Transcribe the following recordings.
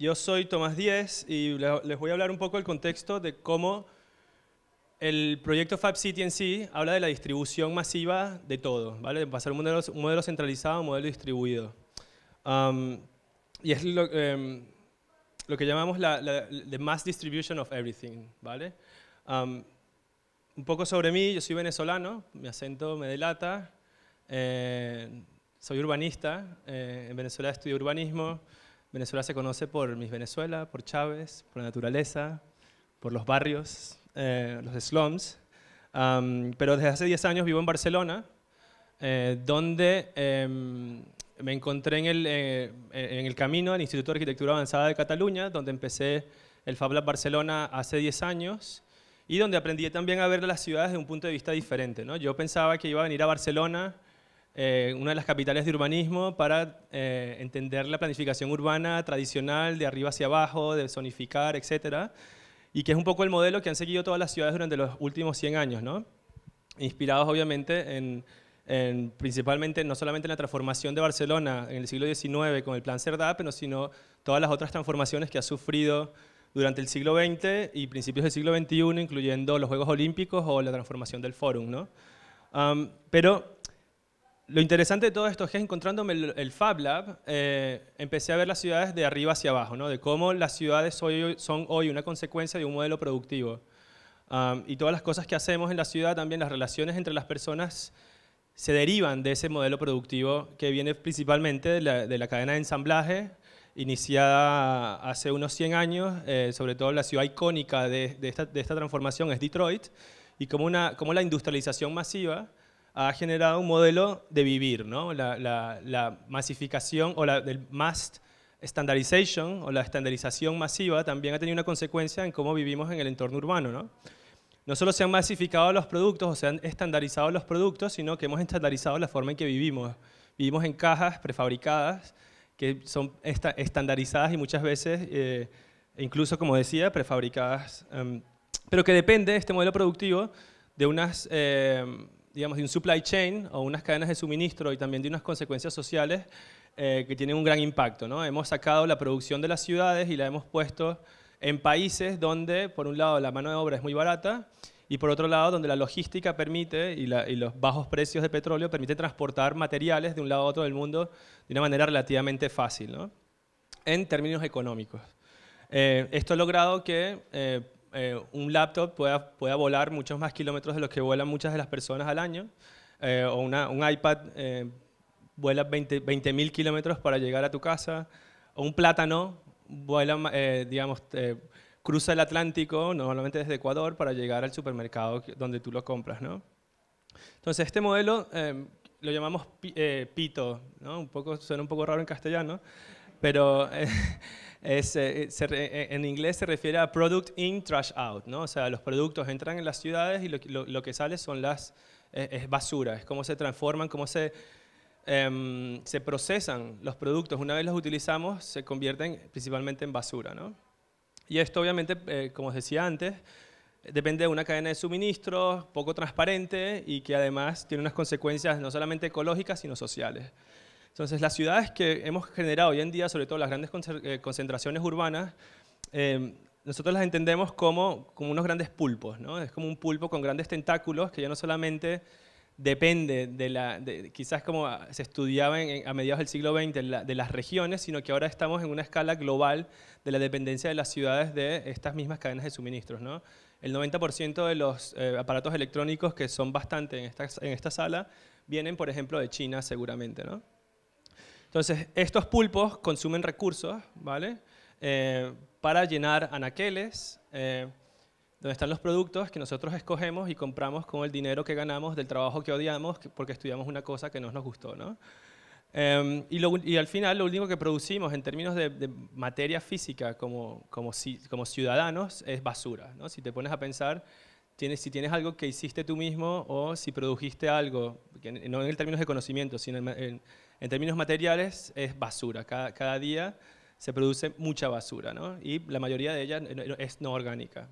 Yo soy Tomás Díez y les voy a hablar un poco del contexto de cómo el proyecto Fab City en sí habla de la distribución masiva de todo, ¿vale? De pasar un modelo, centralizado a un modelo distribuido. y es em, lo, que llamamos la, mass distribution of everything, ¿vale? un poco sobre mí, yo soy venezolano, mi acento me delata, eh, soy urbanista, eh, en Venezuela estudio urbanismo, Venezuela se conoce por Miss Venezuela, por Chávez, por la naturaleza, por los barrios, eh, los slums. pero desde hace 10 años vivo en Barcelona, eh, donde em, me encontré eh, en el, camino al Instituto de Arquitectura Avanzada de Cataluña, donde empecé el Fab Barcelona hace 10 años y donde aprendí también a ver las ciudades desde un punto de vista diferente. ¿no? Yo pensaba que iba a venir a Barcelona eh, una de las capitales de urbanismo para eh, entender la planificación urbana tradicional de arriba hacia abajo, de zonificar, etcétera, y que es un poco el modelo que han seguido todas las ciudades durante los últimos 100 años, ¿no? inspirados obviamente en, principalmente no solamente en la transformación de Barcelona en el siglo XIX con el Plan Cerdá, pero sino todas las otras transformaciones que ha sufrido durante el siglo XX y principios del siglo XXI, incluyendo los Juegos Olímpicos o la transformación del Fórum. ¿no? pero lo interesante de todo esto es que encontrándome el, Fab Lab, eh, empecé a ver las ciudades de arriba hacia abajo, de cómo las ciudades hoy, son hoy una consecuencia de un modelo productivo. y todas las cosas que hacemos en la ciudad, también las relaciones entre las personas se derivan de ese modelo productivo que viene principalmente de la, cadena de ensamblaje, iniciada hace unos 100 años, eh, sobre todo la ciudad icónica de, esta, transformación es Detroit, y como, una, como la industrialización masiva ha generado un modelo de vivir, ¿no? la, masificación o la del mass standardization o la estandarización masiva también ha tenido una consecuencia en cómo vivimos en el entorno urbano. ¿no? no solo se han masificado los productos o se han estandarizado los productos, sino que hemos estandarizado la forma en que vivimos. Vivimos en cajas prefabricadas que son estandarizadas y muchas veces, eh, incluso como decía, prefabricadas, em, pero que depende este modelo productivo de unas... Em, digamos, de un supply chain o unas cadenas de suministro y también de unas consecuencias sociales eh, que tienen un gran impacto. ¿no? Hemos sacado la producción de las ciudades y la hemos puesto en países donde, por un lado, la mano de obra es muy barata y por otro lado, donde la logística permite y, los bajos precios de petróleo permite transportar materiales de un lado a otro del mundo de una manera relativamente fácil, ¿no? en términos económicos. Eh, esto ha logrado que eh, eh, un laptop pueda, pueda volar muchos más kilómetros de los que vuelan muchas de las personas al año, eh, o una, un iPad eh, vuela 20.000 20, kilómetros para llegar a tu casa, o un plátano vuela, digamos, cruza el Atlántico, normalmente desde Ecuador, para llegar al supermercado donde tú lo compras, ¿no? Entonces, este modelo em, lo llamamos pito, ¿no? Un poco, suena un poco raro en castellano, pero... Eh, eh, eh, en inglés se refiere a product in, trash out, ¿no? O sea, los productos entran en las ciudades y lo, que sale son las, es basura, es cómo se transforman, cómo se, em, se procesan los productos. Una vez los utilizamos, se convierten principalmente en basura, ¿no? Y esto obviamente, como os decía antes, depende de una cadena de suministros poco transparente y que además tiene unas consecuencias no solamente ecológicas, sino sociales. Entonces, las ciudades que hemos generado hoy en día, sobre todo las grandes eh, concentraciones urbanas, em, nosotros las entendemos como, unos grandes pulpos, ¿no? Es como un pulpo con grandes tentáculos que ya no solamente depende de la, quizás como se estudiaba en, a mediados del siglo XX de, las regiones, sino que ahora estamos en una escala global de la dependencia de las ciudades de estas mismas cadenas de suministros. ¿no? El 90% de los eh, aparatos electrónicos que son bastante en esta, en esta sala vienen, por ejemplo, de China seguramente. ¿no? Entonces, estos pulpos consumen recursos, ¿vale? Eh, para llenar anaqueles, eh, donde están los productos que nosotros escogemos y compramos con el dinero que ganamos del trabajo que odiamos porque estudiamos una cosa que no nos gustó, ¿no? Em, y, y, al final lo único que producimos en términos de, materia física como, como, ciudadanos es basura. ¿no? Si te pones a pensar, tienes, si tienes algo que hiciste tú mismo o si produjiste algo, no en términos de conocimiento, sino en, en en términos materiales es basura. Cada, día se produce mucha basura ¿no? y la mayoría de ella es no orgánica.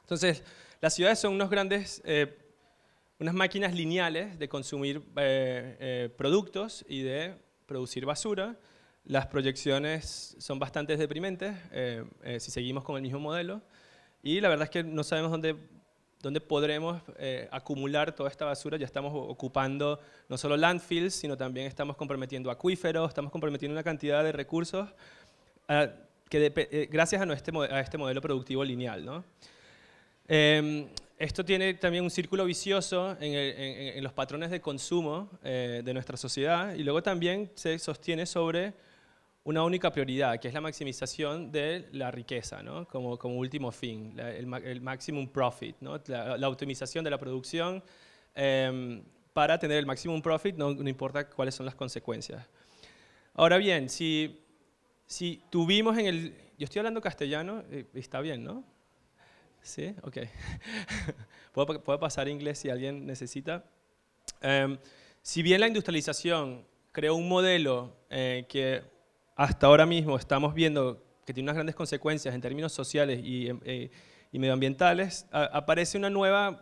Entonces, las ciudades son unos grandes, eh, unas máquinas lineales de consumir eh, eh, productos y de producir basura. Las proyecciones son bastante deprimentes si seguimos con el mismo modelo. Y la verdad es que no sabemos dónde donde podremos eh, acumular toda esta basura. Ya estamos ocupando no solo landfills, sino también estamos comprometiendo acuíferos, estamos comprometiendo una cantidad de recursos eh, que eh, gracias a, este modelo productivo lineal. ¿no? Em, esto tiene también un círculo vicioso en los patrones de consumo de nuestra sociedad y luego también se sostiene sobre una única prioridad, que es la maximización de la riqueza, ¿no? como, como, último fin, el, el, maximum profit, ¿no? la, optimización de la producción em, para tener el maximum profit, no, importa cuáles son las consecuencias. Ahora bien, si, si tuvimos en el... Yo estoy hablando castellano, eh, está bien, ¿no? ¿Sí? Ok. puedo, pasar inglés si alguien necesita. Em, si bien la industrialización creó un modelo eh, que hasta ahora mismo estamos viendo que tiene unas grandes consecuencias en términos sociales y, em, eh, medioambientales, aparece una nueva,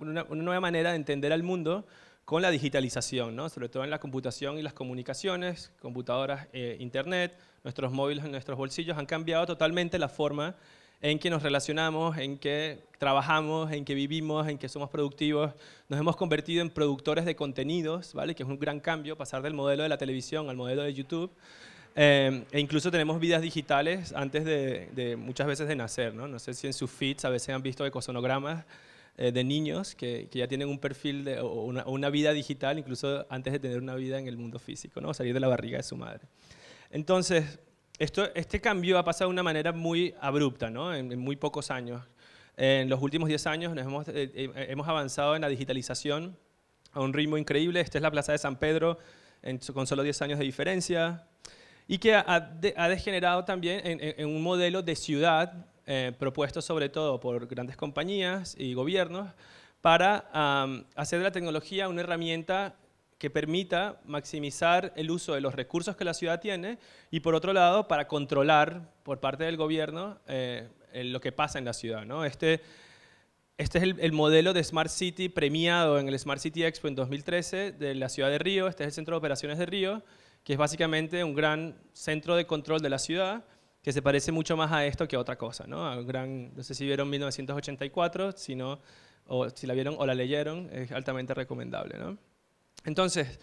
manera de entender al mundo con la digitalización, sobre todo en la computación y las comunicaciones, computadoras, eh, internet, nuestros móviles en nuestros bolsillos, han cambiado totalmente la forma en que nos relacionamos, en que trabajamos, en que vivimos, en que somos productivos. Nos hemos convertido en productores de contenidos, ¿vale? que es un gran cambio, pasar del modelo de la televisión al modelo de YouTube. Em, e incluso tenemos vidas digitales antes de, muchas veces de nacer, ¿no? No sé si en sus feeds a veces han visto ecosonogramas eh, de niños que, ya tienen un perfil de, o una, vida digital incluso antes de tener una vida en el mundo físico, ¿no? salir de la barriga de su madre. Entonces, esto, este cambio ha pasado de una manera muy abrupta, ¿no? En, muy pocos años. En los últimos 10 años nos eh, eh, hemos, avanzado en la digitalización a un ritmo increíble. Esta es la Plaza de San Pedro con solo 10 años de diferencia y que ha, degenerado también en, un modelo de ciudad eh, propuesto sobre todo por grandes compañías y gobiernos para hacer de la tecnología una herramienta que permita maximizar el uso de los recursos que la ciudad tiene y por otro lado para controlar por parte del gobierno eh, lo que pasa en la ciudad. ¿no? Este, este es el, el, modelo de Smart City premiado en el Smart City Expo en 2013 de la ciudad de Río, este es el centro de operaciones de Río que es básicamente un gran centro de control de la ciudad que se parece mucho más a esto que a otra cosa, ¿no? A gran, no sé si vieron 1984, si no, o si la vieron o la leyeron, es altamente recomendable, Entonces,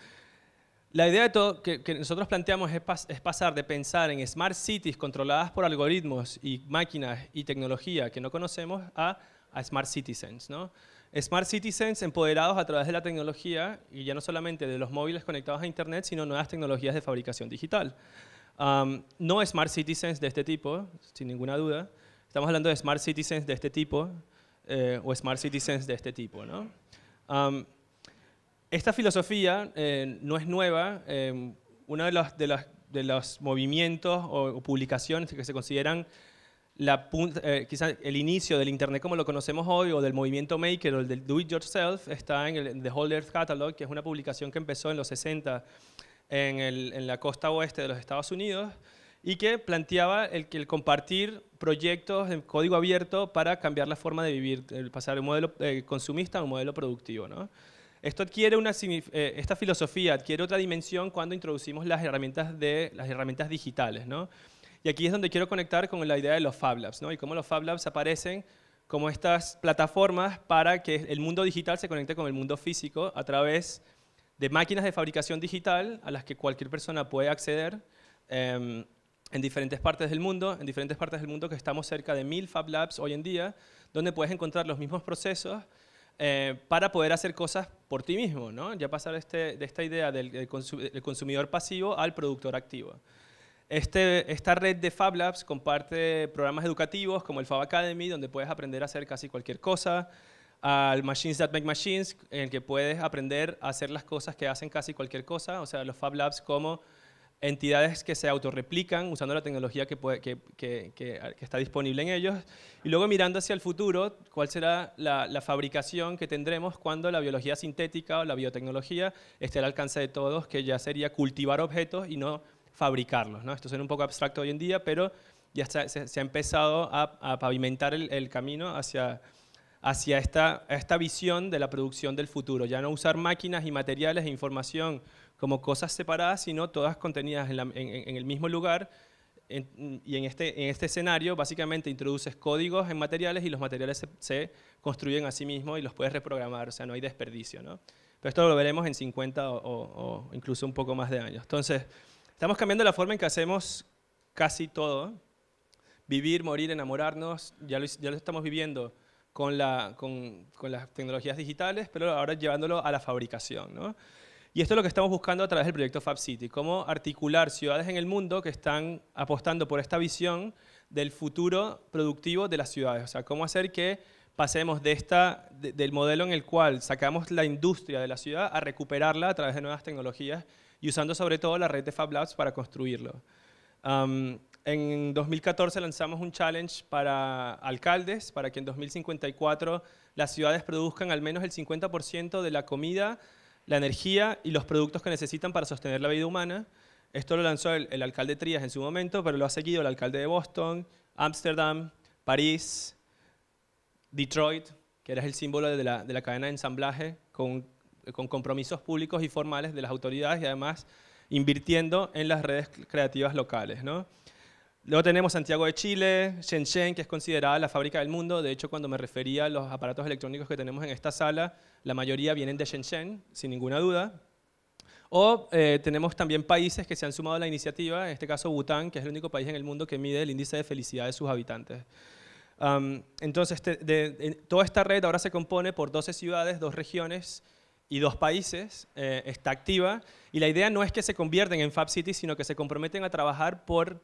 la idea de todo que, nosotros planteamos es, pasar de pensar en smart cities controladas por algoritmos y máquinas y tecnología que no conocemos a, a smart citizens, ¿no? Smart Citizens empoderados a través de la tecnología y ya no solamente de los móviles conectados a Internet, sino nuevas tecnologías de fabricación digital. no Smart Citizens de este tipo, sin ninguna duda. Estamos hablando de Smart Citizens de este tipo eh, o Smart Citizens de este tipo. ¿no? esta filosofía eh, no es nueva. Eh, em, uno de los, de, los, de los movimientos o publicaciones que se consideran la eh, quizás el inicio del Internet como lo conocemos hoy, o del movimiento maker, o el del do it yourself, está en el The Whole Earth Catalog, que es una publicación que empezó en los 60 en, la costa oeste de los Estados Unidos, y que planteaba el, el compartir proyectos en código abierto para cambiar la forma de vivir, pasar de un modelo eh, consumista a un modelo productivo. Esto adquiere una, eh, esta filosofía adquiere otra dimensión cuando introducimos las herramientas, de, las herramientas digitales. ¿no? Y aquí es donde quiero conectar con la idea de los Fab Labs, ¿no? Y cómo los Fab Labs aparecen como estas plataformas para que el mundo digital se conecte con el mundo físico a través de máquinas de fabricación digital a las que cualquier persona puede acceder em, en diferentes partes del mundo, en diferentes partes del mundo que estamos cerca de mil Fab Labs hoy en día, donde puedes encontrar los mismos procesos eh, para poder hacer cosas por ti mismo, ¿no? Ya pasar este, de esta idea del consumidor pasivo al productor activo. Este, esta red de Fab Labs comparte programas educativos como el Fab Academy, donde puedes aprender a hacer casi cualquier cosa, al Machines That Make Machines, en el que puedes aprender a hacer las cosas que hacen casi cualquier cosa, o sea, los Fab Labs como entidades que se autorreplican usando la tecnología que, está disponible en ellos. Y luego mirando hacia el futuro, cuál será la, fabricación que tendremos cuando la biología sintética o la biotecnología esté al alcance de todos, que ya sería cultivar objetos y no fabricarlos. ¿no? Esto es un poco abstracto hoy en día, pero ya se, ha empezado a, pavimentar el, camino hacia, hacia esta, esta visión de la producción del futuro. Ya no usar máquinas y materiales e información como cosas separadas, sino todas contenidas en, el mismo lugar. y en este, en este escenario, básicamente, introduces códigos en materiales y los materiales se, construyen a sí mismos y los puedes reprogramar, o sea, no hay desperdicio, Pero esto lo veremos en 50 o incluso un poco más de años. Entonces, Estamos cambiando la forma en que hacemos casi todo. Vivir, morir, enamorarnos, ya lo, ya lo estamos viviendo con, la, con, las tecnologías digitales, pero ahora llevándolo a la fabricación. ¿no? Y esto es lo que estamos buscando a través del proyecto Fab City, cómo articular ciudades en el mundo que están apostando por esta visión del futuro productivo de las ciudades. O sea, cómo hacer que pasemos de esta, del modelo en el cual sacamos la industria de la ciudad a recuperarla a través de nuevas tecnologías y usando sobre todo la red de Fab Labs para construirlo. en 2014 lanzamos un challenge para alcaldes, para que en 2054 las ciudades produzcan al menos el 50% de la comida, la energía y los productos que necesitan para sostener la vida humana. Esto lo lanzó el, alcalde Trías en su momento, pero lo ha seguido el alcalde de Boston, Amsterdam, París, Detroit, que era el símbolo de la, de la cadena de ensamblaje, con con compromisos públicos y formales de las autoridades y además invirtiendo en las redes creativas locales. Luego tenemos Santiago de Chile, Shenzhen, que es considerada la fábrica del mundo. De hecho, cuando me refería a los aparatos electrónicos que tenemos en esta sala, la mayoría vienen de Shenzhen, sin ninguna duda. O eh, tenemos también países que se han sumado a la iniciativa, en este caso Bután, que es el único país en el mundo que mide el índice de felicidad de sus habitantes. entonces, toda esta red ahora se compone por 12 ciudades, dos regiones, y dos países eh, está activa y la idea no es que se convierten en Fab City sino que se comprometen a trabajar por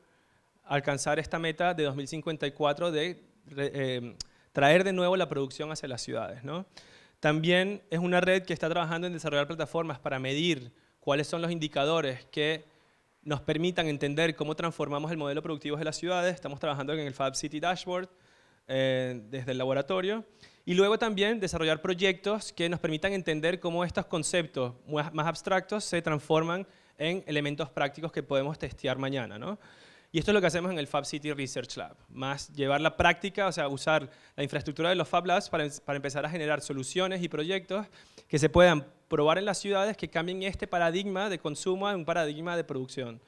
alcanzar esta meta de 2054 de eh, traer de nuevo la producción hacia las ciudades. ¿no? También es una red que está trabajando en desarrollar plataformas para medir cuáles son los indicadores que nos permitan entender cómo transformamos el modelo productivo de las ciudades. Estamos trabajando en el Fab City Dashboard eh, desde el laboratorio y luego también desarrollar proyectos que nos permitan entender cómo estos conceptos más abstractos se transforman en elementos prácticos que podemos testear mañana. Y esto es lo que hacemos en el Fab City Research Lab, más llevar la práctica, o sea, usar la infraestructura de los Fab Labs para, empezar a generar soluciones y proyectos que se puedan probar en las ciudades que cambien este paradigma de consumo a un paradigma de producción.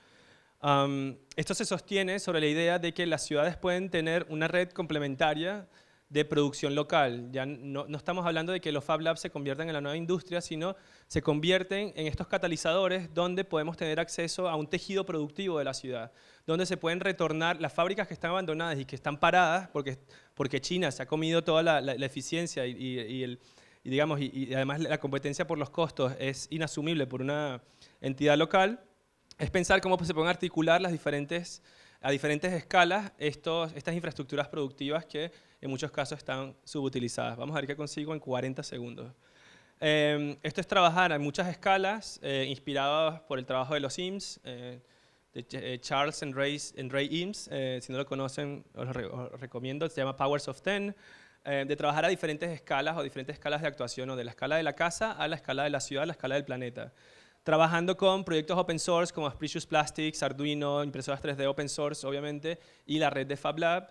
esto se sostiene sobre la idea de que las ciudades pueden tener una red complementaria de producción local. Ya no, estamos hablando de que los Fab Labs se conviertan en la nueva industria, sino se convierten en estos catalizadores donde podemos tener acceso a un tejido productivo de la ciudad, donde se pueden retornar las fábricas que están abandonadas y que están paradas porque, porque China se ha comido toda la, eficiencia y, digamos, y, además la competencia por los costos es inasumible por una entidad local, es pensar cómo se pueden articular las diferentes, a diferentes escalas estos, estas infraestructuras productivas que en muchos casos están subutilizadas. Vamos a ver qué consigo en 40 segundos. Em, esto es trabajar en muchas escalas, eh, por el trabajo de los IMSS, eh, de eh, Charles and Ray, Ray IMSS, eh, si no lo conocen, os, recomiendo, se llama Powers of Ten, de trabajar a diferentes escalas o diferentes escalas de actuación, o de la escala de la casa a la escala de la ciudad, a la escala del planeta. Trabajando con proyectos open source como Precious Plastics, Arduino, impresoras 3D open source, obviamente, y la red de FabLab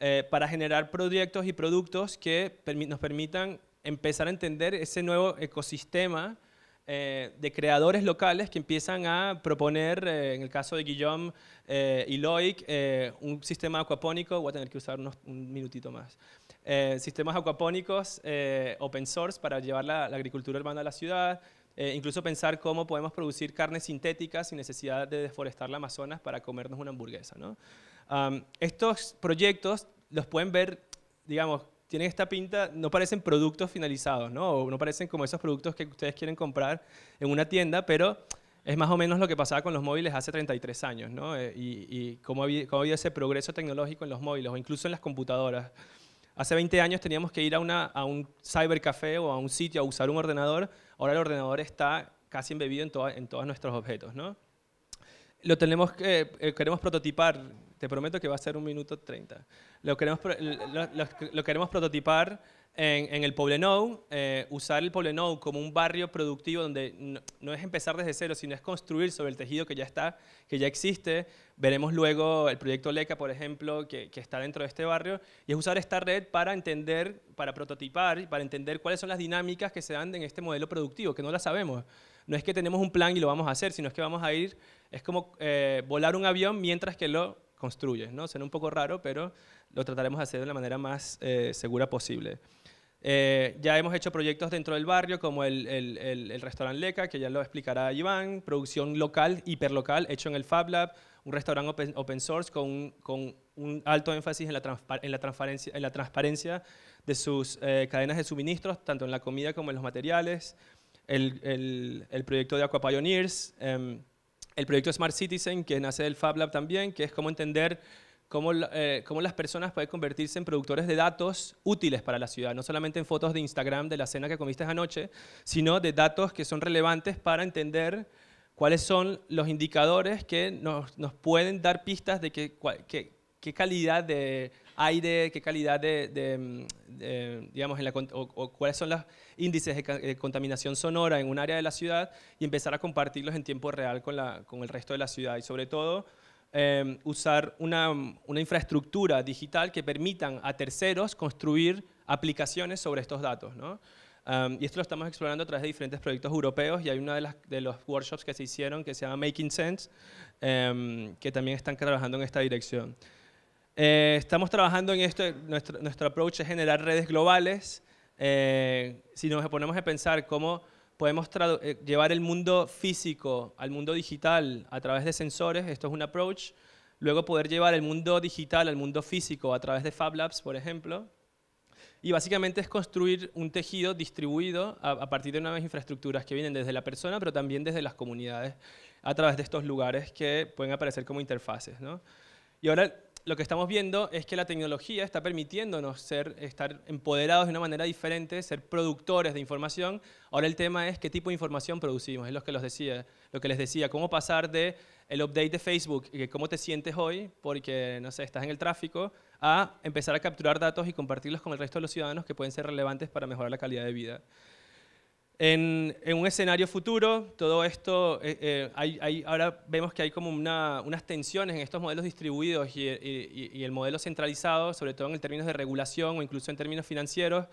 eh, para generar proyectos y productos que nos permitan empezar a entender ese nuevo ecosistema eh, de creadores locales que empiezan a proponer, eh, en el caso de Guillaume y Loic, un sistema acuapónico, voy a tener que usar unos, un minutito más, sistemas acuapónicos open source para llevar la, la agricultura urbana a la ciudad, incluso pensar cómo podemos producir carne sintética sin necesidad de deforestar la Amazonas para comernos una hamburguesa. ¿no? estos proyectos los pueden ver, digamos, tienen esta pinta, no parecen productos finalizados, ¿no? O no parecen como esos productos que ustedes quieren comprar en una tienda, pero es más o menos lo que pasaba con los móviles hace 33 años, ¿no? Eh, y, cómo, había ese progreso tecnológico en los móviles o incluso en las computadoras. Hace 20 años teníamos que ir a, un cybercafé o a un sitio a usar un ordenador, ahora el ordenador está casi embebido en, todos nuestros objetos, ¿no? Lo tenemos que, eh, queremos prototipar te prometo que va a ser un minuto 30. Lo queremos, lo, queremos prototipar en, el Poblenou, eh, usar el Poblenou como un barrio productivo donde no, es empezar desde cero, sino es construir sobre el tejido que ya está, que ya existe. Veremos luego el proyecto LECA, por ejemplo, que, está dentro de este barrio, y es usar esta red para entender, para prototipar, para entender cuáles son las dinámicas que se dan en este modelo productivo, que no las sabemos. No es que tenemos un plan y lo vamos a hacer, sino es que vamos a ir, es como eh, volar un avión mientras que lo construye ¿no? Será un poco raro, pero lo trataremos de hacer de la manera más eh, segura posible. Eh, ya hemos hecho proyectos dentro del barrio, como el, restaurante Leca, que ya lo explicará Iván, producción local, hiperlocal, hecho en el Fab Lab, un restaurante open, source con, un alto énfasis en la, transparencia, en la transparencia de sus eh, cadenas de suministros, tanto en la comida como en los materiales, el, proyecto de Aqua el proyecto Smart Citizen, que nace del Fab Lab también, que es cómo entender eh, cómo, las personas pueden convertirse en productores de datos útiles para la ciudad, no solamente en fotos de Instagram de la cena que comiste anoche, sino de datos que son relevantes para entender cuáles son los indicadores que nos, pueden dar pistas de qué calidad de hay de qué calidad de, mm, digamos, o, cuáles son los índices de, contaminación sonora en un área de la ciudad y empezar a compartirlos en tiempo real con, la, con el resto de la ciudad y sobre todo em, usar una, una infraestructura digital que permitan a terceros construir aplicaciones sobre estos datos, ¿no? Em, y esto lo estamos explorando a través de diferentes proyectos europeos y hay uno de, los workshops que se hicieron que se llama Making Sense, em, que también están trabajando en esta dirección. Eh, estamos trabajando en esto, nuestro, nuestro, approach es generar redes globales. Eh, si nos ponemos a pensar cómo podemos eh, llevar el mundo físico al mundo digital a través de sensores, esto es un approach. Luego poder llevar el mundo digital al mundo físico a través de Fab Labs, por ejemplo. Y básicamente es construir un tejido distribuido a, partir de nuevas infraestructuras que vienen desde la persona, pero también desde las comunidades, a través de estos lugares que pueden aparecer como interfaces. Y ahora lo que estamos viendo es que la tecnología está permitiéndonos ser, estar empoderados de una manera diferente, ser productores de información. Ahora el tema es qué tipo de información producimos, es lo que, los decía, lo que les decía, cómo pasar de el update de Facebook, que cómo te sientes hoy, porque, no sé, estás en el tráfico, a empezar a capturar datos y compartirlos con el resto de los ciudadanos que pueden ser relevantes para mejorar la calidad de vida. En, un escenario futuro, todo esto, eh, eh, ahora vemos que hay como unas tensiones en estos modelos distribuidos y, el modelo centralizado, sobre todo en términos de regulación o incluso en términos financieros.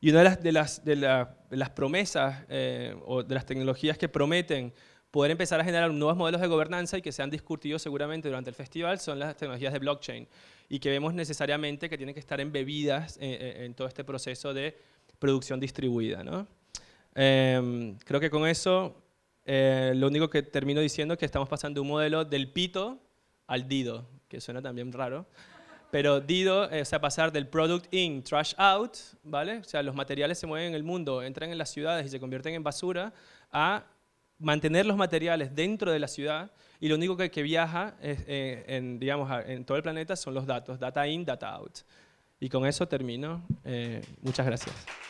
Y una de las, promesas eh, o de las tecnologías que prometen poder empezar a generar nuevos modelos de gobernanza y que se han discutido seguramente durante el festival son las tecnologías de blockchain y que vemos necesariamente que tienen que estar embebidas en todo este proceso de producción distribuida. ¿no? Em, creo que con eso eh, lo único que termino diciendo es que estamos pasando un modelo del pito al dido, que suena también raro. Pero dido, es eh, o sea, pasar del product in, trash out, ¿vale? O sea, los materiales se mueven en el mundo, entran en las ciudades y se convierten en basura, a mantener los materiales dentro de la ciudad y lo único que, viaja eh, en, digamos, en todo el planeta son los datos, data in, data out. Y con eso termino. muchas gracias.